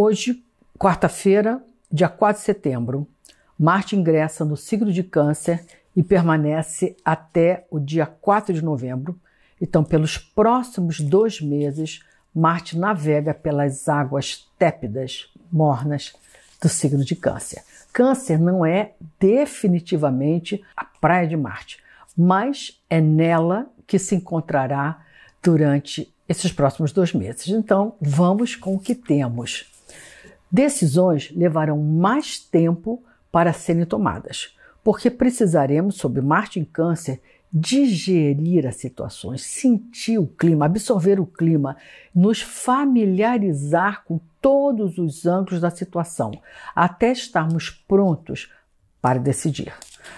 Hoje, quarta-feira, dia 4 de setembro, Marte ingressa no signo de Câncer e permanece até o dia 4 de novembro. Então, pelos próximos dois meses, Marte navega pelas águas tépidas, mornas, do signo de Câncer. Câncer não é definitivamente a praia de Marte, mas é nela que se encontrará durante esses próximos dois meses. Então, vamos com o que temos. Decisões levarão mais tempo para serem tomadas, porque precisaremos, sob Marte em Câncer, digerir as situações, sentir o clima, absorver o clima, nos familiarizar com todos os ângulos da situação, até estarmos prontos para decidir.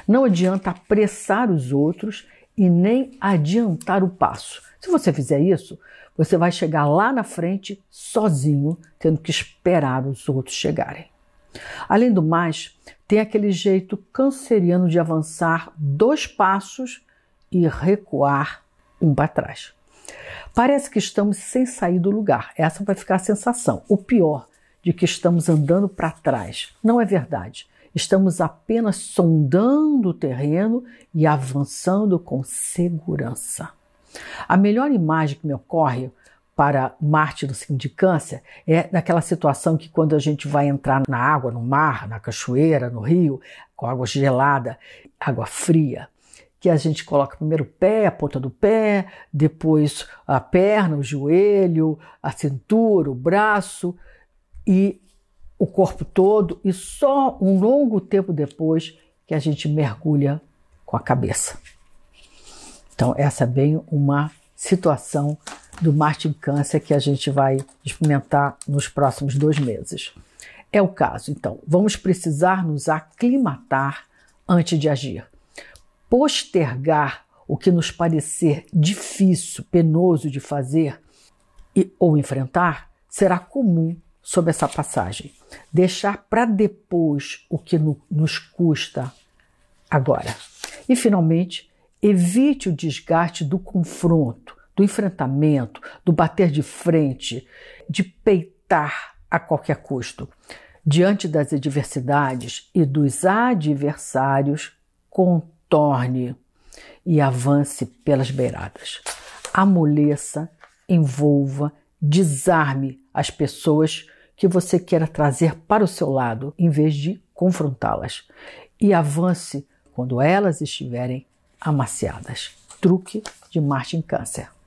Não adianta apressar os outros e nem adiantar o passo. Se você fizer isso, você vai chegar lá na frente sozinho, tendo que esperar os outros chegarem. Além do mais, tem aquele jeito canceriano de avançar dois passos e recuar um para trás. Parece que estamos sem sair do lugar. Essa vai ficar a sensação. O pior de que estamos andando para trás. Não é verdade. Estamos apenas sondando o terreno e avançando com segurança. A melhor imagem que me ocorre para Marte no signo de Câncer é naquela situação que quando a gente vai entrar na água, no mar, na cachoeira, no rio, com água gelada, água fria, que a gente coloca primeiro o pé, a ponta do pé, depois a perna, o joelho, a cintura, o braço e o corpo todo e só um longo tempo depois que a gente mergulha com a cabeça. Então, essa é bem uma situação do Martin Câncer que a gente vai experimentar nos próximos dois meses. É o caso, então, vamos precisar nos aclimatar antes de agir. Postergar o que nos parecer difícil, penoso de fazer e, ou enfrentar será comum sobre essa passagem. Deixar para depois o que no, nos custa agora. E, finalmente, evite o desgaste do confronto, do enfrentamento, do bater de frente, de peitar a qualquer custo. Diante das adversidades e dos adversários, contorne e avance pelas beiradas. Amoleça, envolva, desarme as pessoas que você queira trazer para o seu lado, em vez de confrontá-las. E avance quando elas estiverem amaciadas. Truque de Marte em Câncer.